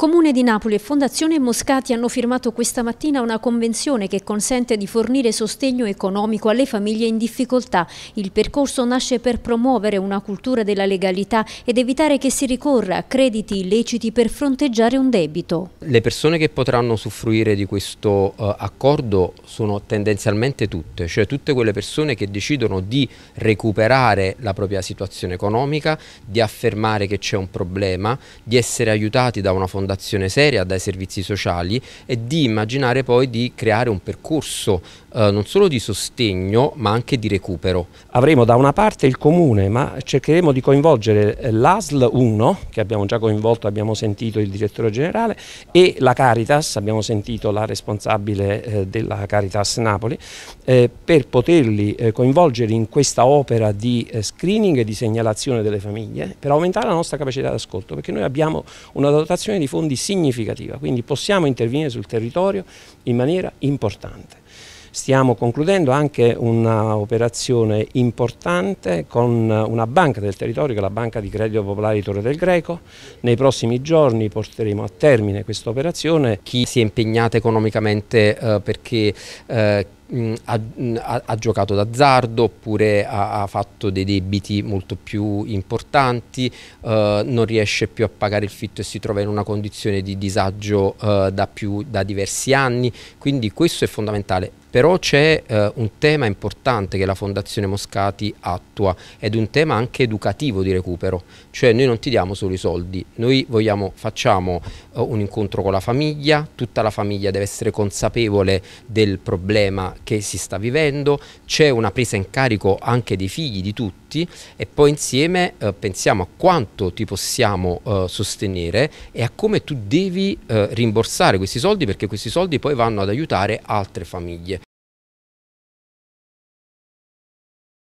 Comune di Napoli e Fondazione Moscati hanno firmato questa mattina una convenzione che consente di fornire sostegno economico alle famiglie in difficoltà. Il percorso nasce per promuovere una cultura della legalità ed evitare che si ricorra a crediti illeciti per fronteggiare un debito. Le persone che potranno usufruire di questo eh, accordo sono tendenzialmente tutte, cioè tutte quelle persone che decidono di recuperare la propria situazione economica, di affermare che c'è un problema, di essere aiutati da una fondazione valutazione seria dai servizi sociali e di immaginare poi di creare un percorso eh, non solo di sostegno ma anche di recupero. Avremo da una parte il comune ma cercheremo di coinvolgere eh, l'ASL 1 che abbiamo già coinvolto, abbiamo sentito il direttore generale e la Caritas, abbiamo sentito la responsabile eh, della Caritas Napoli, eh, per poterli eh, coinvolgere in questa opera di eh, screening e di segnalazione delle famiglie per aumentare la nostra capacità d'ascolto perché noi abbiamo una dotazione di fondi fondi significativa, quindi possiamo intervenire sul territorio in maniera importante. Stiamo concludendo anche un'operazione importante con una banca del territorio che è la Banca di Credito Popolare di Torre del Greco. Nei prossimi giorni porteremo a termine questa operazione. Chi si è impegnato economicamente eh, perché eh, mh, mm, ha, mm, ha, ha, giocato d'azzardo oppure ha, ha, fatto dei debiti molto più importanti, eh, non riesce più a pagare il fitto e si trova in una condizione di disagio eh, da, più, da diversi anni, quindi questo è fondamentale però c'è eh, un tema importante che la Fondazione Moscati attua ed un tema anche educativo di recupero, cioè noi non ti diamo solo i soldi, noi vogliamo, facciamo eh, un incontro con la famiglia, tutta la famiglia deve essere consapevole del problema che si sta vivendo, c'è una presa in carico anche dei figli di tutti, tutti e poi insieme eh, pensiamo a quanto ti possiamo eh, sostenere e a come tu devi eh, rimborsare questi soldi perché questi soldi poi vanno ad aiutare altre famiglie.